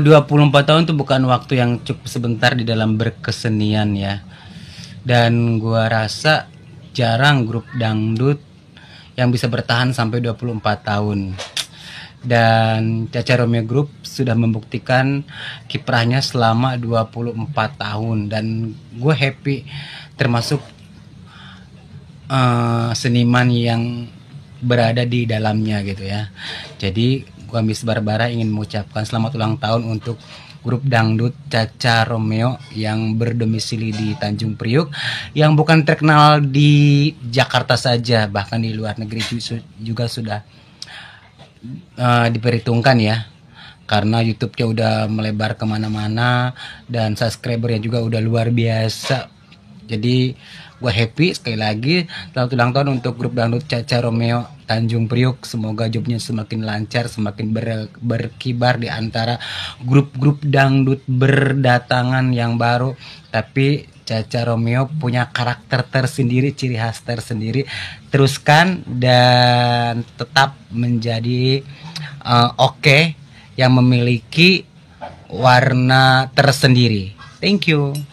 24 tahun itu bukan waktu yang cukup sebentar di dalam berkesenian ya. Dan gua rasa jarang grup dangdut yang bisa bertahan sampai 24 tahun. Dan Caca Romeo Group sudah membuktikan kiprahnya selama 24 tahun dan gue happy termasuk uh, seniman yang berada di dalamnya gitu ya. Jadi gua Miss Barbara ingin mengucapkan selamat ulang tahun untuk grup dangdut Caca Romeo yang berdomisili di Tanjung Priuk yang bukan terkenal di Jakarta saja bahkan di luar negeri juga sudah uh, diperhitungkan ya karena YouTube-nya udah melebar kemana-mana dan subscribernya juga udah luar biasa jadi gue happy sekali lagi selamat ulang tahun untuk grup dangdut Caca Romeo Tanjung Priuk semoga jobnya semakin lancar semakin ber, berkibar di antara grup-grup dangdut berdatangan yang baru tapi Caca Romeo punya karakter tersendiri, ciri khas tersendiri. Teruskan dan tetap menjadi uh, oke okay yang memiliki warna tersendiri. Thank you.